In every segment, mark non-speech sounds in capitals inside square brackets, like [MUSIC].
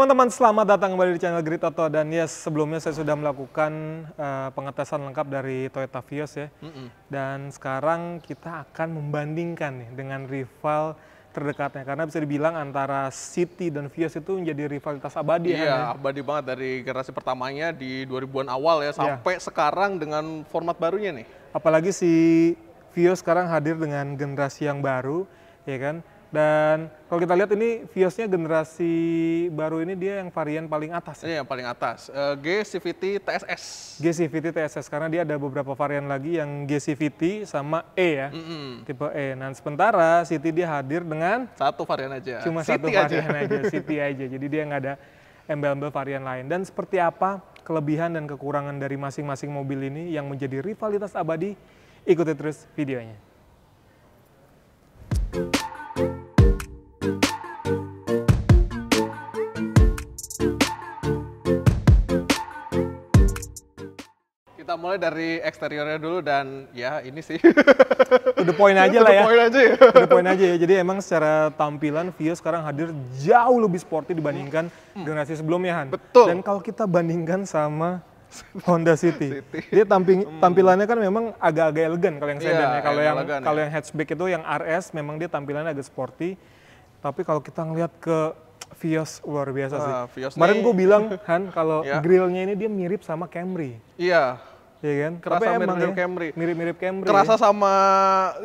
teman-teman, selamat datang kembali di channel Grid Auto dan yes, sebelumnya saya sudah melakukan uh, pengetesan lengkap dari Toyota Vios ya. Mm -mm. Dan sekarang kita akan membandingkan nih dengan rival terdekatnya karena bisa dibilang antara City dan Vios itu menjadi rivalitas abadi ya, iya, ya. abadi banget dari generasi pertamanya di 2000-an awal ya iya. sampai yeah. sekarang dengan format barunya nih. Apalagi si Vios sekarang hadir dengan generasi yang baru ya kan dan kalau kita lihat ini Vios-nya generasi baru ini dia yang varian paling atas. Ya? Iya yang paling atas. Uh, G CVT TSS. G CVT TSS karena dia ada beberapa varian lagi yang G CVT sama E ya. Mm -hmm. Tipe E. Nah, sementara City dia hadir dengan satu varian aja. Cuma City satu varian aja, aja [LAUGHS] City aja. Jadi dia nggak ada embel-embel varian lain. Dan seperti apa kelebihan dan kekurangan dari masing-masing mobil ini yang menjadi rivalitas abadi? Ikuti terus videonya. Kita mulai dari eksteriornya dulu dan ya ini sih. Udah poin [LAUGHS] aja lah ya. ya. To the aja ya. aja ya. Jadi emang secara tampilan Vio sekarang hadir jauh lebih sporty dibandingkan hmm. generasi sebelumnya Han. Betul. Dan kalau kita bandingkan sama Honda City. [LAUGHS] City. Dia tampil, mm. tampilannya kan memang agak-agak elegan kalau yang iya, sedan ya. Kalau yang kalau ya. yang hatchback itu yang RS memang dia tampilannya agak sporty. Tapi kalau kita ngelihat ke Vios luar biasa sih. Uh, Vios Kemarin gue bilang [LAUGHS] Han kalau yeah. grillnya ini dia mirip sama Camry. Iya. Yeah. Iya kan? Kerasa Tapi mirip-mirip ya, Camry. Mirip-mirip Camry. Kerasa ya. sama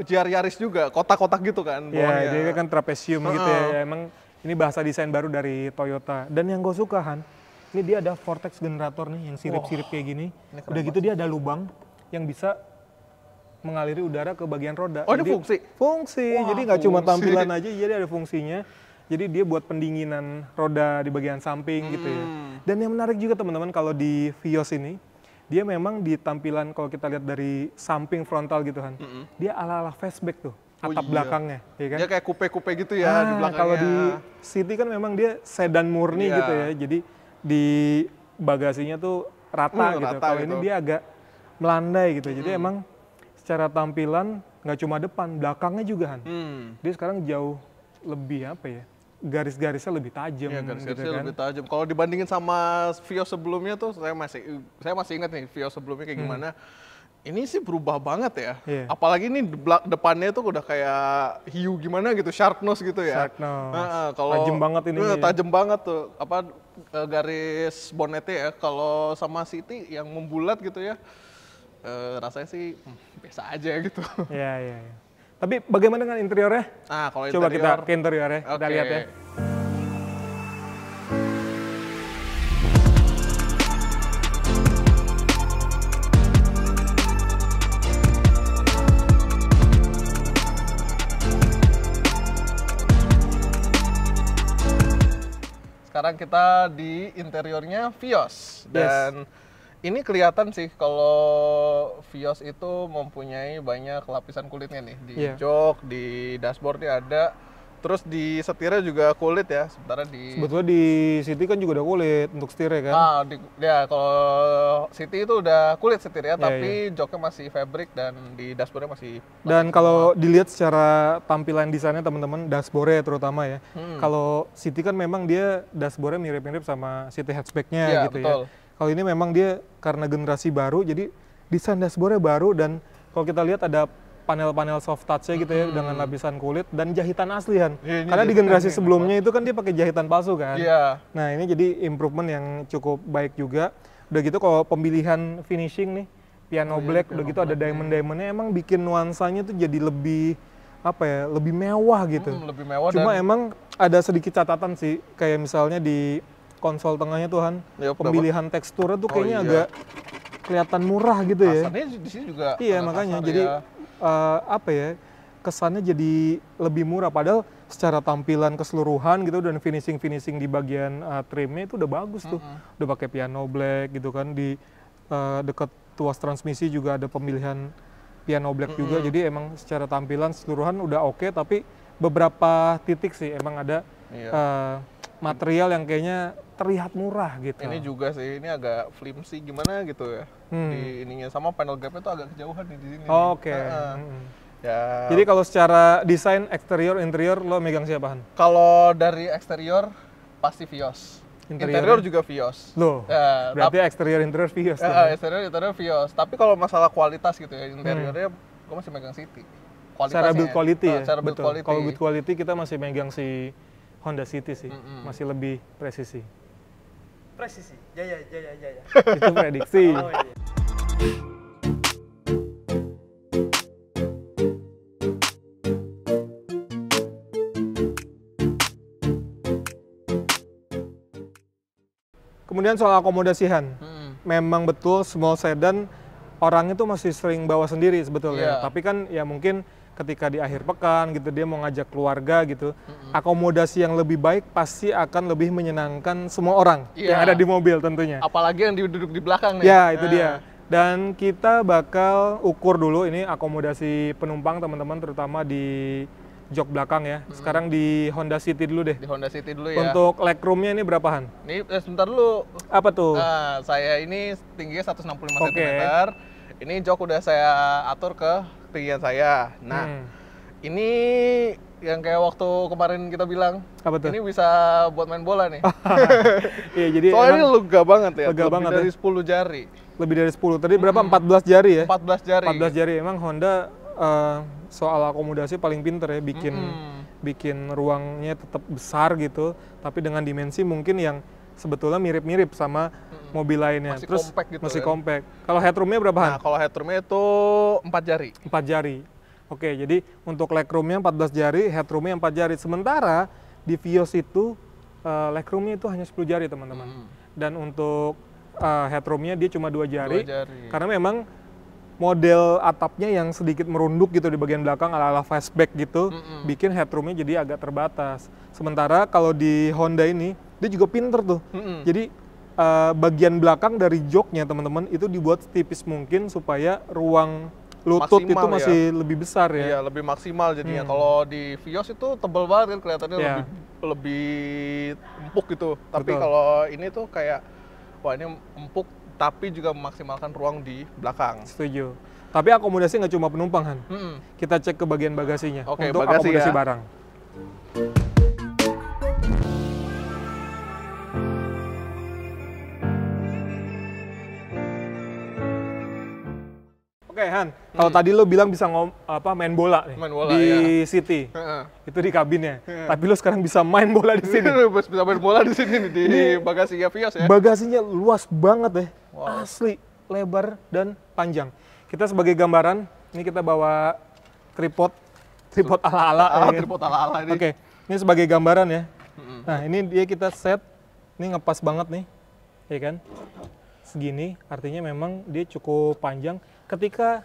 jari Yaris juga, kotak-kotak gitu kan Iya, dia jadi kan trapesium uh -huh. gitu ya. Emang ini bahasa desain baru dari Toyota. Dan yang gue suka Han, ini dia ada vortex generator nih yang sirip-sirip kayak gini. Udah gitu dia ada lubang yang bisa mengaliri udara ke bagian roda. Oh, jadi, ini fungsi. Fungsi. Wah, jadi nggak cuma tampilan aja, jadi iya ada fungsinya. Jadi dia buat pendinginan roda di bagian samping hmm. gitu ya. Hmm. Dan yang menarik juga teman-teman kalau di Vios ini dia memang di tampilan kalau kita lihat dari samping frontal gitu kan, mm -hmm. dia ala-ala fastback tuh oh atap oh, iya. belakangnya, ya kan? Dia kayak kupe-kupe gitu ya ah, di belakangnya. Kalau di City kan memang dia sedan murni yeah. gitu ya, jadi di bagasinya tuh rata mm, gitu. Kalau ini gitu. dia agak melandai gitu, mm. jadi emang secara tampilan nggak cuma depan, belakangnya juga kan. Mm. Dia sekarang jauh lebih apa ya? garis-garisnya lebih tajam. Iya, gitu garis-garisnya gitu kan. lebih tajam. Kalau dibandingin sama Vio sebelumnya tuh saya masih saya masih ingat nih Vio sebelumnya kayak hmm. gimana. Ini sih berubah banget ya. Yeah. Apalagi ini depannya tuh udah kayak hiu gimana gitu, shark nose gitu ya. nose. Nah, kalau tajam banget ini. Uh, tajam banget tuh. Apa e, garis bonnetnya ya kalau sama City yang membulat gitu ya. E, rasanya sih hmm, biasa aja gitu. Iya, yeah, iya, yeah, Yeah. Tapi bagaimana dengan interiornya? Ah, kalau Coba kita ke interiornya, okay. kita lihat ya. Sekarang kita di interiornya Vios yes. dan ini kelihatan sih kalau Vios itu mempunyai banyak lapisan kulitnya nih di yeah. jok, di dashboardnya ada, terus di setirnya juga kulit ya. Sementara di sebetulnya di City kan juga udah kulit untuk setirnya kan. Ah, di, ya kalau City itu udah kulit setirnya, yeah, tapi yeah. joknya masih fabric dan di dashboardnya masih. Dan kalau dilihat secara tampilan desainnya teman-teman dashboardnya terutama ya. Hmm. Kalau City kan memang dia dashboardnya mirip-mirip sama City hatchbacknya yeah, gitu ya. betul. ya kalau ini memang dia karena generasi baru, jadi desain dashboardnya baru dan kalau kita lihat ada panel-panel soft touch-nya gitu ya hmm. dengan lapisan kulit dan jahitan asli kan. Ya, Karena di generasi sebelumnya itu kan dia pakai jahitan palsu kan. Iya. Nah, ini jadi improvement yang cukup baik juga. Udah gitu kalau pemilihan finishing nih piano oh, iya, black piano udah gitu ada iya. diamond-diamondnya emang bikin nuansanya tuh jadi lebih apa ya, lebih mewah gitu. Hmm, lebih mewah Cuma dan... emang ada sedikit catatan sih kayak misalnya di konsol tengahnya tuh Han. Ya, Pemilihan tekstur tuh oh, kayaknya oh, iya. agak kelihatan murah gitu ya. di sini juga. Iya makanya jadi ya. uh, apa ya kesannya jadi lebih murah padahal secara tampilan keseluruhan gitu dan finishing finishing di bagian uh, trimnya itu udah bagus tuh. Mm -hmm. Udah pakai piano black gitu kan di uh, eh, dekat tuas transmisi juga ada pemilihan piano black mm -hmm. juga jadi emang secara tampilan keseluruhan udah oke okay, tapi beberapa titik sih emang ada iya. uh, material yang kayaknya terlihat murah gitu. Ini juga sih, ini agak flimsy gimana gitu ya. Hmm. Di ininya sama panel gap itu agak kejauhan di sini. Oh, Oke. Okay. Nah, hmm, hmm. Ya. Jadi kalau secara desain eksterior interior lo megang siapa Han? Kalau dari eksterior pasti Vios. Interior, interior juga Vios. Loh. Ya, berarti tapi, eksterior interior Vios. Ya, kan? eksterior interior Vios. Tapi kalau masalah kualitas gitu ya interiornya hmm. gue masih megang City. Secara build quality ya. Secara Betul. quality. Kalau build quality kita masih megang si Honda City sih, mm -hmm. masih lebih presisi. Presisi, jaya jaya jaya. [LAUGHS] Itu prediksi. Oh, iya. Kemudian soal akomodasi Han, mm -hmm. memang betul small sedan orang itu masih sering bawa sendiri sebetulnya. Yeah. Tapi kan ya mungkin ketika di akhir pekan gitu dia mau ngajak keluarga gitu mm-hmm. akomodasi yang lebih baik pasti akan lebih menyenangkan semua orang yeah. yang ada di mobil tentunya apalagi yang duduk di belakang nih ya itu nah. dia ah. dan kita bakal ukur dulu ini akomodasi penumpang teman-teman terutama di jok belakang ya. Sekarang di Honda City dulu deh. Di Honda City dulu ya. Untuk legroomnya ini berapaan Ini eh, sebentar dulu. Apa tuh? Nah, saya ini tingginya 165 okay. cm. Ini jok udah saya atur ke pilihan ya saya. Nah, hmm. ini yang kayak waktu kemarin kita bilang, Apa tuh? ini bisa buat main bola nih. [LAUGHS] iya, jadi Soalnya ini lega banget ya, lega lebih banget ya. dari ya. 10 jari. Lebih dari 10. Tadi berapa? Hmm. 14 jari ya? 14 jari. 14 jari. Emang Honda uh, soal akomodasi paling pinter ya, bikin hmm. bikin ruangnya tetap besar gitu, tapi dengan dimensi mungkin yang sebetulnya mirip-mirip sama mobil lainnya. Masih Terus compact gitu masih ya. compact. Kalau headroomnya berapa? Nah, kalau headroomnya itu empat jari. Empat jari. Oke, jadi untuk legroomnya empat belas jari, headroomnya empat jari. Sementara di Vios itu uh, eh, legroomnya itu hanya 10 jari, teman-teman. Hmm. Dan untuk uh, headroomnya dia cuma dua jari, dua jari. Karena memang model atapnya yang sedikit merunduk gitu di bagian belakang ala-ala flashback gitu, mm-hmm. bikin headroomnya jadi agak terbatas. Sementara kalau di Honda ini, dia juga pinter tuh. Mm-hmm. Jadi uh, bagian belakang dari joknya teman-teman itu dibuat tipis mungkin supaya ruang lutut maksimal, itu ya. masih ya. lebih besar ya. Iya, lebih maksimal jadinya. Hmm. Kalau di Vios itu tebel banget kan kelihatannya yeah. lebih lebih empuk gitu. Tapi kalau ini tuh kayak poinnya ini empuk tapi juga memaksimalkan ruang di belakang. Setuju. Tapi akomodasi nggak cuma penumpang, Han. Mm -hmm. Kita cek ke bagian bagasinya okay, untuk bagasi akomodasi ya. barang. hmm. kalau tadi lo bilang bisa ngom, apa main bola nih main bola, di ya. City. Uh -huh. Itu di kabinnya. Uh -huh. Tapi lo sekarang bisa main bola di sini. [LAUGHS] bisa main bola di sini nih, di bagasinya Vios ya. Bagasinya luas banget deh. Wow. Asli, lebar dan panjang. Kita sebagai gambaran, ini kita bawa tripod tripod [LAUGHS] ala-ala. Ah, ya. Tripod ala-ala ini. Oke, okay. ini sebagai gambaran ya. Nah, ini dia kita set. Ini ngepas banget nih, ya kan? Segini, artinya memang dia cukup panjang ketika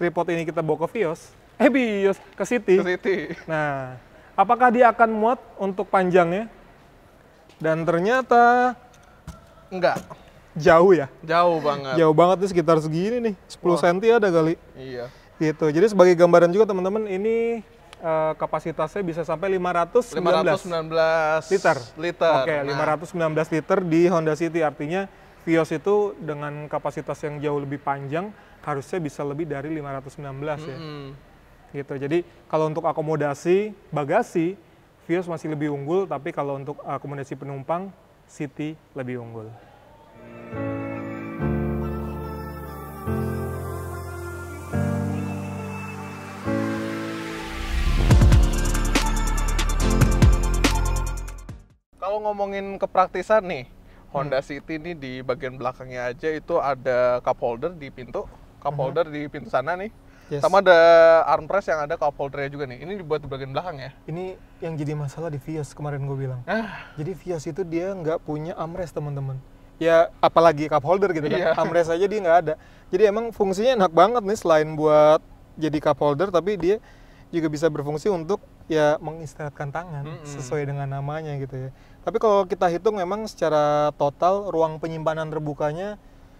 tripod ini kita bawa ke Vios, [LAUGHS] eh Vios ke City. Ke City. Nah, apakah dia akan muat untuk panjangnya? Dan ternyata enggak. Jauh ya? Jauh banget. Jauh banget nih sekitar segini nih, 10 Wah. cm ada kali. Iya. Gitu. Jadi sebagai gambaran juga teman-teman, ini uh, kapasitasnya bisa sampai 519 519 liter. Liter. Oke, okay, nah. 519 liter di Honda City artinya Vios itu dengan kapasitas yang jauh lebih panjang harusnya bisa lebih dari 519 mm -hmm. ya. Gitu. Jadi kalau untuk akomodasi bagasi Vios masih lebih unggul, tapi kalau untuk akomodasi penumpang City lebih unggul. Kalau ngomongin kepraktisan nih, Honda hmm. City ini di bagian belakangnya aja itu ada cup holder di pintu cup holder uh mhm. -huh. di pintu sana nih. Yes. Sama ada armrest yang ada cup holder juga nih. Ini dibuat di bagian belakang ya. Ini yang jadi masalah di Vios kemarin gue bilang. Ah. Jadi Vios itu dia nggak punya armrest teman-teman. Ya apalagi cup holder gitu kan. Iya. Armrest aja dia nggak ada. Jadi emang fungsinya enak banget nih selain buat jadi cup holder tapi dia juga bisa berfungsi untuk ya mengistirahatkan tangan mm -hmm. sesuai dengan namanya gitu ya. Tapi kalau kita hitung memang secara total ruang penyimpanan terbukanya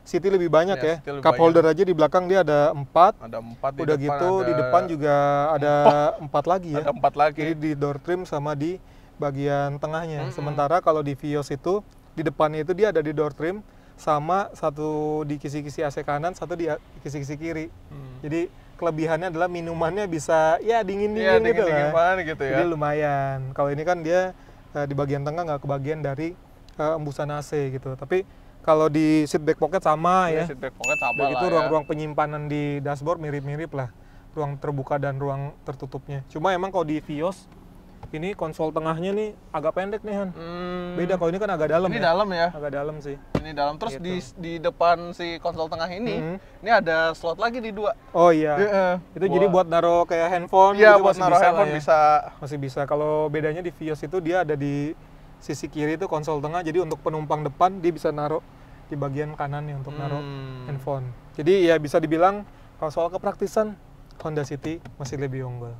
City lebih banyak iya, ya. ya. Cup banyak. holder aja di belakang dia ada empat. Ada empat. Udah di gitu ada... di depan juga ada empat lagi ya. Ada empat lagi. Jadi di door trim sama di bagian tengahnya. -hmm. Sementara kalau di Vios itu di depannya itu dia ada di door trim sama satu di kisi-kisi AC kanan, satu di kisi-kisi kiri. Hmm. Jadi kelebihannya adalah minumannya bisa ya dingin-dingin ya, dingin, gitu dingin gitu ya. Jadi lumayan. Kalau ini kan dia eh, di bagian tengah nggak kebagian dari eh, embusan AC gitu. Tapi kalau di seat back pocket sama ya. ya. Seat back pocket sama Begitu ya. ruang-ruang ya. penyimpanan di dashboard mirip-mirip lah. Ruang terbuka dan ruang tertutupnya. Cuma emang kalau di Vios ini konsol tengahnya nih agak pendek nih Han. Hmm. Beda kalau ini kan agak dalam. Ini ya? dalam ya. Agak dalam sih. Ini dalam. Terus gitu. di di depan si konsol tengah ini, hmm. ini ada slot lagi di dua. Oh iya. Yeah. Itu buat. jadi buat naruh kayak handphone. Iya, gitu buat naruh handphone ya. bisa. Masih bisa. Kalau bedanya di Vios itu dia ada di sisi kiri itu konsol tengah. Jadi untuk penumpang depan dia bisa naruh di bagian kanan nih untuk naruh hmm. handphone. Jadi ya bisa dibilang kalau soal kepraktisan Honda City masih lebih unggul.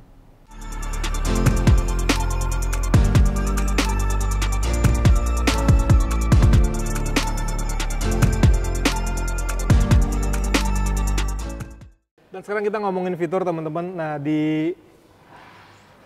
Dan sekarang kita ngomongin fitur teman-teman. Nah di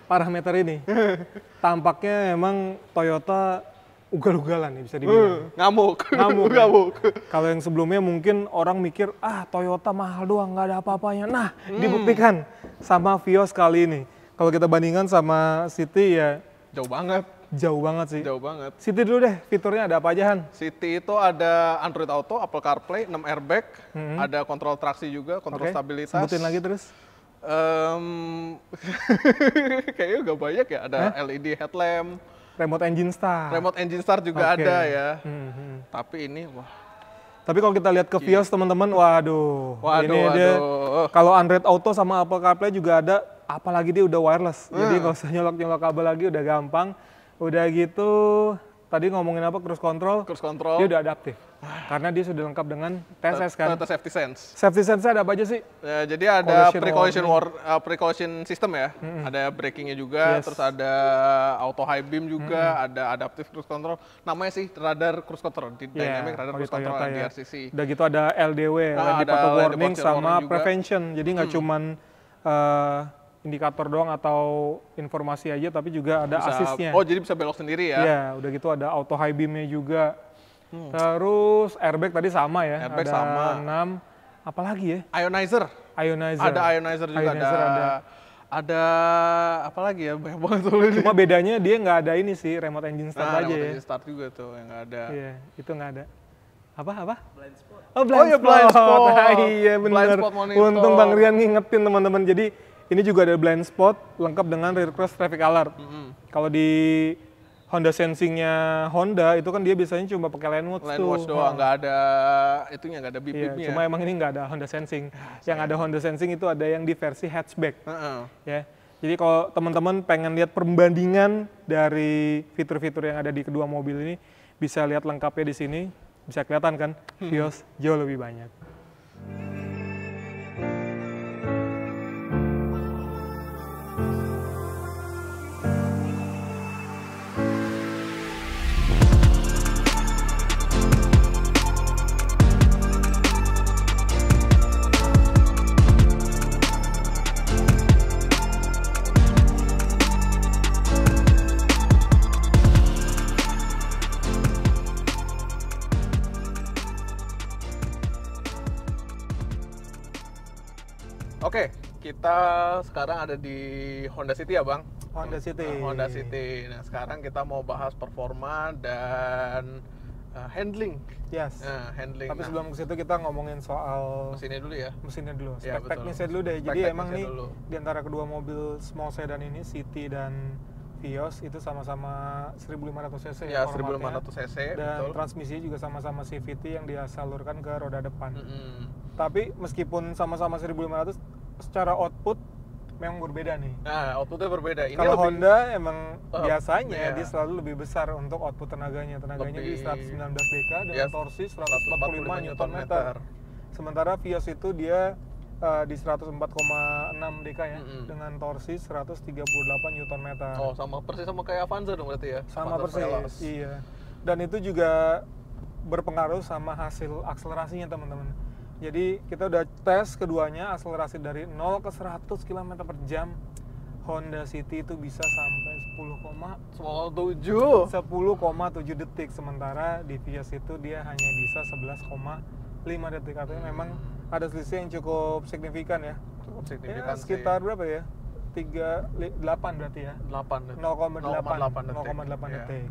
parameter ini [LAUGHS] tampaknya emang Toyota ugal-ugalan ya bisa hmm, dibilang. Uh, ngamuk. Ngamuk. [LAUGHS] Ya. ngamuk. Kalau yang sebelumnya mungkin orang mikir, ah Toyota mahal doang, nggak ada apa-apanya. Nah, hmm. dibuktikan sama Vios kali ini. Kalau kita bandingkan sama City ya... Jauh banget. Jauh banget sih. Jauh banget. City dulu deh, fiturnya ada apa aja Han? City itu ada Android Auto, Apple CarPlay, 6 airbag, hmm. ada kontrol traksi juga, kontrol okay. stabilitas. Sebutin lagi terus. Um, [LAUGHS] kayaknya nggak banyak ya, ada Hah? LED headlamp, Remote Engine Start. Remote Engine Start juga okay. ada ya. Hmm, hmm. Tapi ini wah. Tapi kalau kita lihat ke iya. Vios teman-teman, waduh, waduh, ini waduh. dia kalau Android Auto sama Apple CarPlay juga ada, apalagi dia udah wireless. Hmm. Jadi nggak usah nyolok-nyolok kabel lagi, udah gampang. Udah gitu tadi ngomongin apa cruise control cruise control dia udah adaptif karena dia sudah lengkap dengan TSS ya kan Atau Safety Sense Safety Sense ada apa aja sih ya, jadi ada precaution war, uh, eh, precaution system ya mm-hmm. ada breakingnya juga yes. terus ada auto high beam juga hmm ada adaptive cruise control namanya sih radar cruise control di yeah. dynamic radar oh cruise gitu, control Toyota, ya. DRCC udah gitu ada LDW nah, ada warning sama warning prevention jadi nggak hmm. cuman uh, indikator doang atau informasi aja tapi juga ada bisa, asisnya. Oh, jadi bisa belok sendiri ya. Iya, udah gitu ada auto high beamnya juga. Hmm. Terus airbag tadi sama ya. Airbag ada sama. 6 apalagi ya? Ionizer. Ionizer. Ada ionizer juga ionizer ada. ada ada apa lagi ya [LAUGHS] banyak banget tuh cuma bedanya dia nggak ada ini sih remote engine start nah, aja remote ya. engine start juga tuh yang nggak ada iya itu nggak ada apa apa blind spot oh blind oh, iya, spot, blind [LAUGHS] spot. Nah, iya benar untung bang Rian ngingetin teman-teman jadi ini juga ada blind spot lengkap dengan rear cross traffic alert. Mm -hmm. Kalau di Honda sensingnya Honda itu kan dia biasanya cuma pakai lane watch line tuh. watch doang, nah. nggak ada ada itunya, nggak ada bip iya, bipnya. Yeah, cuma emang ini nggak ada Honda sensing. Ah, yang ada Honda sensing itu ada yang di versi hatchback. Uh -uh. Ya. Jadi kalau teman-teman pengen lihat perbandingan dari fitur-fitur yang ada di kedua mobil ini, bisa lihat lengkapnya di sini. Bisa kelihatan kan, Vios jauh lebih banyak. Oke, kita sekarang ada di Honda City ya, Bang? Honda City. Nah, Honda City. Nah, sekarang kita mau bahas performa dan uh, handling. Yes. Nah, handling. Tapi nah. sebelum ke situ kita ngomongin soal mesinnya dulu ya. Mesinnya dulu. Iya, Spek ya, dulu deh. Jadi emang nih dulu. di antara kedua mobil small sedan ini City dan Vios itu sama-sama 1500 cc ya, 1500 cc dan betul. transmisinya juga sama-sama CVT yang dia salurkan ke roda depan. Mm -hmm. Tapi meskipun sama-sama 1500 secara output memang berbeda nih. Nah, outputnya berbeda. Ini Kalau Honda emang uh, biasanya yeah. dia selalu lebih besar untuk output tenaganya. Tenaganya lebih, di 119 dk dengan yes, torsi 145 Nm. Sementara Vios itu dia uh, di 104,6 dk ya mm -hmm. dengan torsi 138 newton meter. Oh, sama persis sama kayak Avanza dong berarti ya. Sama Avanza persis. Velos. Iya. Dan itu juga berpengaruh sama hasil akselerasinya teman-teman. Jadi kita udah tes keduanya akselerasi dari 0 ke 100 km per jam Honda City itu bisa sampai 10,7 10,7 detik sementara di Vios itu dia hanya bisa 11,5 detik artinya hmm. memang ada selisih yang cukup signifikan ya. Cukup ya, signifikan. Ya, sekitar sih. berapa ya? tiga delapan berarti ya. Delapan. Nol koma delapan. Nol koma iya. detik.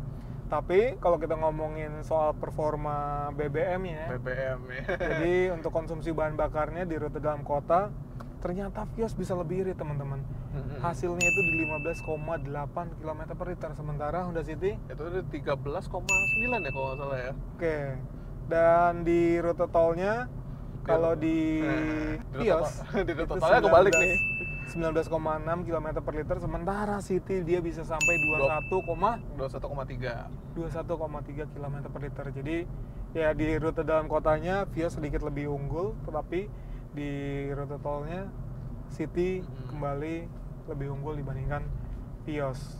Tapi kalau kita ngomongin soal performa BBM ya. BBM. Ya. Jadi untuk konsumsi bahan bakarnya di rute dalam kota ternyata Vios bisa lebih irit teman-teman. Hasilnya itu di 15,8 km per liter sementara Honda City itu di 13,9 ya kalau nggak salah ya. Oke. Okay. Dan di rute tolnya kalau di Pios, eh, di totalnya [LAUGHS] kebalik nih 19,6 km per liter sementara City dia bisa sampai 21,3 21,3 km per liter jadi ya di rute dalam kotanya Vios sedikit lebih unggul tetapi di rute tolnya City hmm. kembali lebih unggul dibandingkan Vios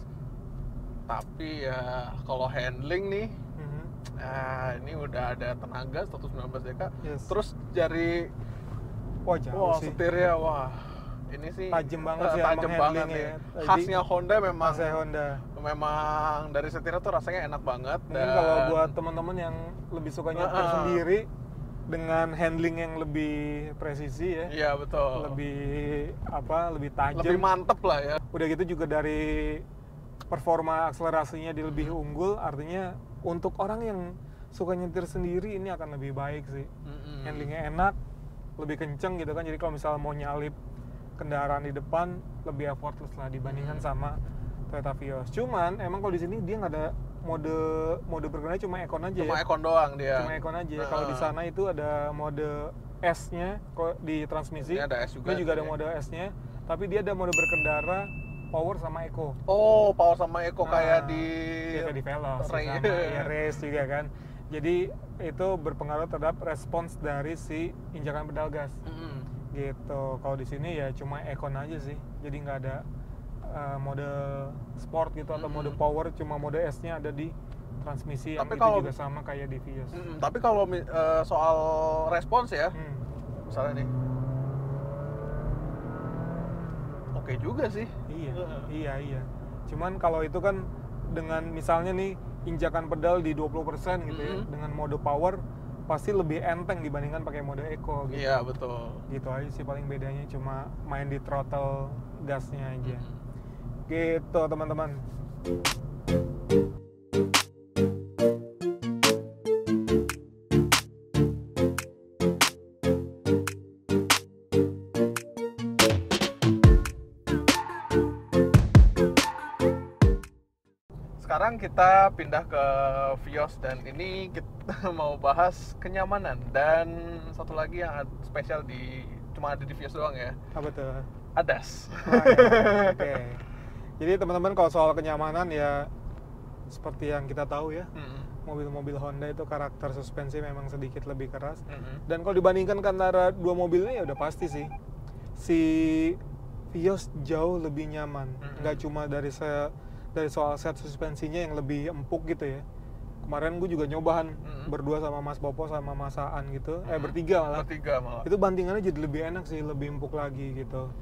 tapi ya kalau handling nih nah ini udah ada tenaga 119 dk yes. terus dari wah wah, sih. setirnya wah ini sih tajam eh, banget sih tajam banget ya. nih khasnya Honda memang khasnya Honda memang dari setirnya tuh rasanya enak banget mungkin dan... kalau buat teman-teman yang lebih suka nyetir uh, sendiri dengan handling yang lebih presisi ya iya betul lebih apa lebih tajam lebih mantep lah ya udah gitu juga dari performa akselerasinya di lebih hmm. unggul artinya untuk orang yang suka nyetir sendiri ini akan lebih baik sih mm-hmm. handlingnya enak lebih kenceng gitu kan jadi kalau misalnya mau nyalip kendaraan di depan lebih effortless lah dibandingkan mm-hmm. sama Toyota Vios cuman emang kalau di sini dia nggak ada mode mode berkendara cuma ekon aja cuma ya. ekon doang dia cuma ekon aja uh-huh. kalau di sana itu ada mode S-nya di transmisi ini ada S juga dia juga ada mode S-nya tapi dia ada mode berkendara power sama eco oh power sama eco nah, kayak di ya, kayak di Veloz ya kan? sama ya, race juga kan jadi itu berpengaruh terhadap respons dari si injakan pedal gas mm -hmm. gitu kalau di sini ya cuma Eco aja sih jadi nggak ada uh, mode sport gitu atau mm -hmm. mode power cuma mode S nya ada di transmisi tapi yang kalau, juga sama kayak di Vios mm tapi kalau uh, soal respons ya mm. misalnya nih oke okay juga sih iya uh. iya iya cuman kalau itu kan dengan misalnya nih injakan pedal di 20% gitu mm -hmm. ya mm-hmm. dengan mode power pasti lebih enteng dibandingkan pakai mode eco gitu. Iya, betul. Gitu aja sih paling bedanya cuma main di throttle gasnya aja. Mm -hmm. Gitu, teman-teman. kita pindah ke Vios dan ini kita [LAUGHS] mau bahas kenyamanan dan satu lagi yang spesial di cuma ada di Vios doang ya. Apa tuh? Adas. Oh, ya. okay. Jadi teman-teman kalau soal kenyamanan ya seperti yang kita tahu ya. hmm mobil-mobil Honda itu karakter suspensi memang sedikit lebih keras mm-hmm. dan kalau dibandingkan antara dua mobilnya ya udah pasti sih si Vios jauh lebih nyaman mm-hmm. nggak cuma dari se dari soal set suspensinya yang lebih empuk gitu ya kemarin gue juga nyobahan mm-hmm. berdua sama Mas Popo sama Mas Aan gitu mm-hmm. eh bertiga malah bertiga malah itu bantingannya jadi lebih enak sih lebih empuk lagi gitu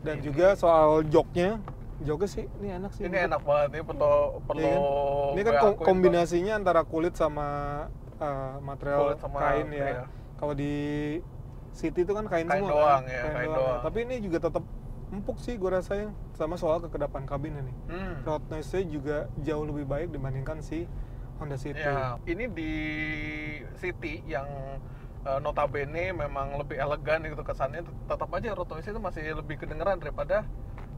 dan ini. juga soal joknya joknya sih ini enak sih ini enak banget ini perlu perlu ya, iya kan? ini kan kombinasinya itu. antara kulit sama uh, material kulit sama kain ya, kalau di City itu kan kain, kain semua doang kan? ya, kain, kain doang. Ya. doang. Tapi ini juga tetap empuk sih gue rasa yang sama soal kekedapan kabin ini hmm. road noise nya juga jauh lebih baik dibandingkan si Honda City ya, ini di City yang uh, notabene memang lebih elegan gitu kesannya tetap aja road noise itu masih lebih kedengeran daripada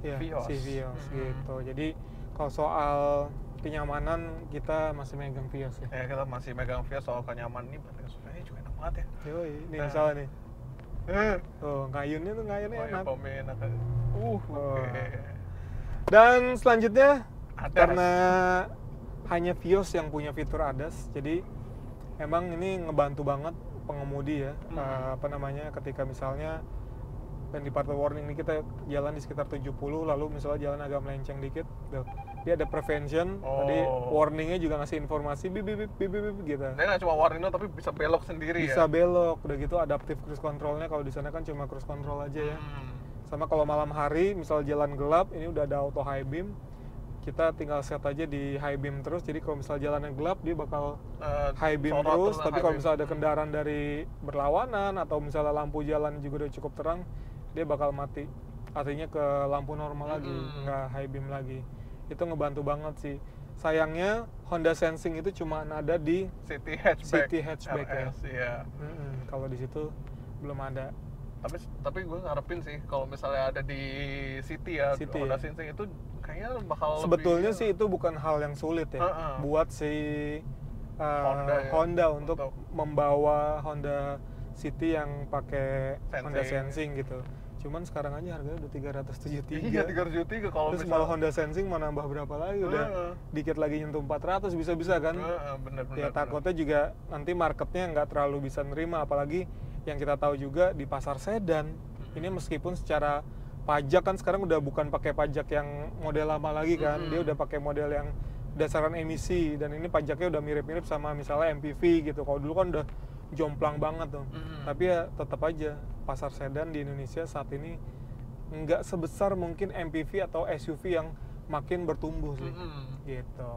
ya, Vios si Vios hmm. gitu jadi kalau soal kenyamanan kita masih megang Vios ya. ya kita masih megang Vios soal kenyamanan ini sebenarnya juga enak banget ya. yoi, ini nah. misalnya nih. Eh. Tuh, ngayunnya tuh ngayunnya oh, iya, enak. Ya, Uh, okay. Dan selanjutnya ADAS. karena hanya Vios yang punya fitur ADAS, jadi emang ini ngebantu banget pengemudi ya. Hmm. Uh, apa namanya ketika misalnya dan part warning ini kita jalan di sekitar 70 lalu misalnya jalan agak melenceng dikit dia ada prevention oh. tadi warningnya juga ngasih informasi bip bip bip bip bip gitu dia nggak cuma warning tapi bisa belok sendiri bisa ya? belok udah gitu adaptive cruise controlnya kalau di sana kan cuma cruise control aja ya hmm sama kalau malam hari misal jalan gelap ini udah ada auto high beam kita tinggal set aja di high beam terus jadi kalau misal jalan yang gelap dia bakal uh, high beam terus tapi kalau misal ada kendaraan dari berlawanan atau misalnya lampu jalan juga udah cukup terang dia bakal mati artinya ke lampu normal hmm. lagi nggak high beam lagi itu ngebantu banget sih sayangnya Honda Sensing itu cuma ada di city hatchback, city hatchback LS, ya, ya. -hmm. kalau di situ belum ada tapi tapi gue ngarepin sih kalau misalnya ada di city ya city, Honda Sensing itu kayaknya bakal sebetulnya lebih, sih itu bukan hal yang sulit ya uh -uh. buat si uh, Honda, ya? Honda untuk, untuk membawa Honda City yang pakai Honda Sensing gitu cuman sekarang aja harganya udah 373 iya 373 kalau terus kalau Honda Sensing mau nambah berapa lagi udah uh, dikit lagi nyentuh 400 bisa-bisa kan uh, uh, bener, bener, ya takutnya bener. juga nanti marketnya nggak terlalu bisa nerima apalagi yang kita tahu juga di pasar sedan hmm. ini meskipun secara pajak kan sekarang udah bukan pakai pajak yang model lama lagi kan hmm. dia udah pakai model yang dasaran emisi dan ini pajaknya udah mirip-mirip sama misalnya MPV gitu kalau dulu kan udah jomplang banget tuh hmm. tapi ya tetap aja pasar sedan di Indonesia saat ini nggak sebesar mungkin MPV atau SUV yang makin bertumbuh sih -hmm. gitu.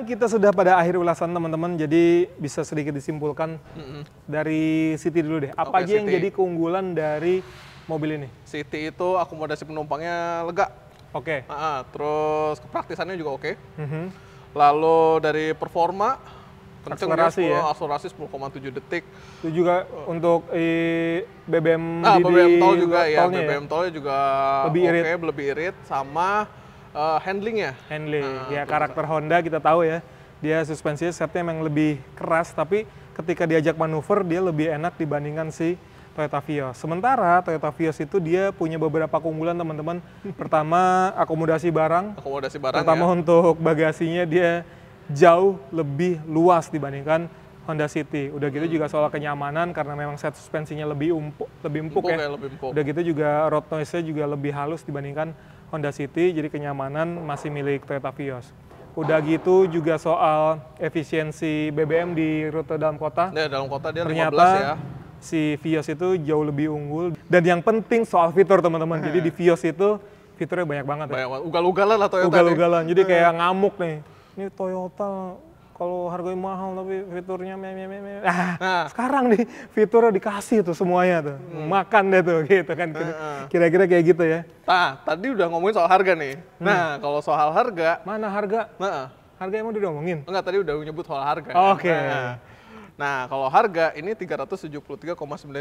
Kan kita sudah pada akhir ulasan teman-teman, jadi bisa sedikit disimpulkan mm -hmm. dari City dulu deh. Apa okay, aja City. yang jadi keunggulan dari mobil ini? City itu akomodasi penumpangnya lega. Oke. Okay. Nah, terus kepraktisannya juga oke. Okay. Mm -hmm. Lalu dari performa, kenceng akselerasi ya, 10, ya? akselerasi 10,7 ya? detik. Itu juga uh, untuk i, eh, BBM nah, BBM tol juga ya, ya? BBM tolnya juga lebih okay, irit. lebih irit sama uh, ya, Handling, nah, ya karakter Honda kita tahu ya, dia suspensinya setnya memang lebih keras, tapi ketika diajak manuver dia lebih enak dibandingkan si Toyota Vios. Sementara Toyota Vios itu dia punya beberapa keunggulan teman-teman. [LAUGHS] Pertama akomodasi barang. Akomodasi barang. Pertama ya. untuk bagasinya dia jauh lebih luas dibandingkan Honda City. Udah gitu hmm. juga soal kenyamanan karena memang set suspensinya lebih empuk, lebih empuk, empuk ya. ya lebih empuk. Udah gitu juga road noise-nya juga lebih halus dibandingkan Honda City, jadi kenyamanan masih milik Toyota Vios. Udah gitu juga soal efisiensi BBM di rute dalam kota. Ya, dalam kota dia ternyata 15 ya. si Vios itu jauh lebih unggul. Dan yang penting soal fitur teman-teman. Jadi di Vios itu fiturnya banyak banget. Banyak ya. Ugal-ugalan lah Toyota. Ugal-ugalan. Jadi iya. kayak ngamuk nih. Ini Toyota kalau harganya mahal tapi fiturnya me, me, me, me. Ah, nah. sekarang nih fiturnya dikasih tuh semuanya tuh hmm. makan deh tuh gitu kan ah, ah. kira-kira kayak gitu ya nah tadi udah ngomongin soal harga nih hmm. nah kalau soal harga mana harga nah. harga emang udah ngomongin enggak tadi udah nyebut soal harga oke okay. nah, nah kalau harga ini 373,9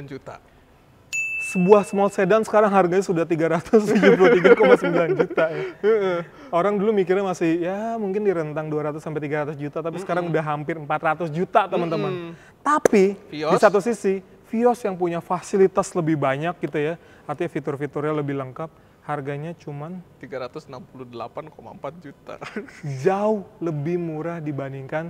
juta sebuah small sedan sekarang harganya sudah 373,9 juta ya. Orang dulu mikirnya masih ya mungkin di rentang 200 sampai 300 juta tapi mm -hmm. sekarang udah hampir 400 juta teman-teman. Mm -hmm. Tapi Vios. di satu sisi Vios yang punya fasilitas lebih banyak gitu ya, artinya fitur-fiturnya lebih lengkap, harganya cuman 368,4 juta. jauh lebih murah dibandingkan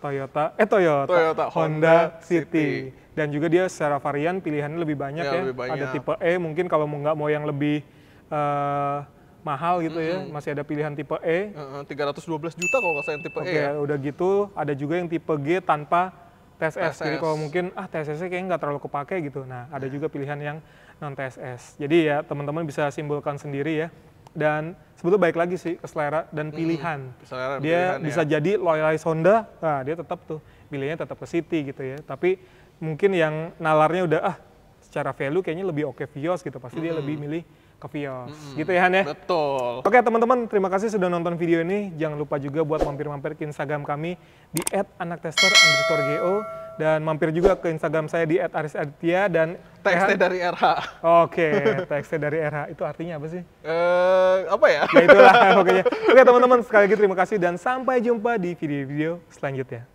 Toyota, eh Toyota, Toyota Honda, Honda City. City. Dan juga dia secara varian pilihannya lebih banyak ya. ya. Lebih banyak. Ada tipe E mungkin kalau mau nggak mau yang lebih uh, mahal gitu mm -hmm. ya, masih ada pilihan tipe E. Uh, 312 juta kalau nggak salah yang tipe okay, E ya. udah gitu ada juga yang tipe G tanpa TSS. TSS. Jadi kalau mungkin ah TSS-nya kayaknya nggak terlalu kepake gitu. Nah, ada yeah. juga pilihan yang non TSS. Jadi ya teman-teman bisa simpulkan sendiri ya. Dan sebetulnya baik lagi sih ke selera dan hmm, pilihan. Hmm, selera dia pilihan, bisa ya. jadi loyalis Honda, nah dia tetap tuh pilihnya tetap ke City gitu ya. Tapi mungkin yang nalarnya udah ah secara value kayaknya lebih oke okay Vios gitu, pasti hmm. dia lebih milih ke Mm -hmm. Gitu ya Han ya? Betul. Oke teman-teman, terima kasih sudah nonton video ini. Jangan lupa juga buat mampir-mampir ke Instagram kami di @anaktester_go dan mampir juga ke Instagram saya di @arisaditya dan TXT dari RH. Oke, TXT dari RH. Itu artinya apa sih? Eh, apa ya? Ya itulah [LAUGHS] pokoknya. Oke, teman-teman, sekali lagi terima kasih dan sampai jumpa di video-video selanjutnya.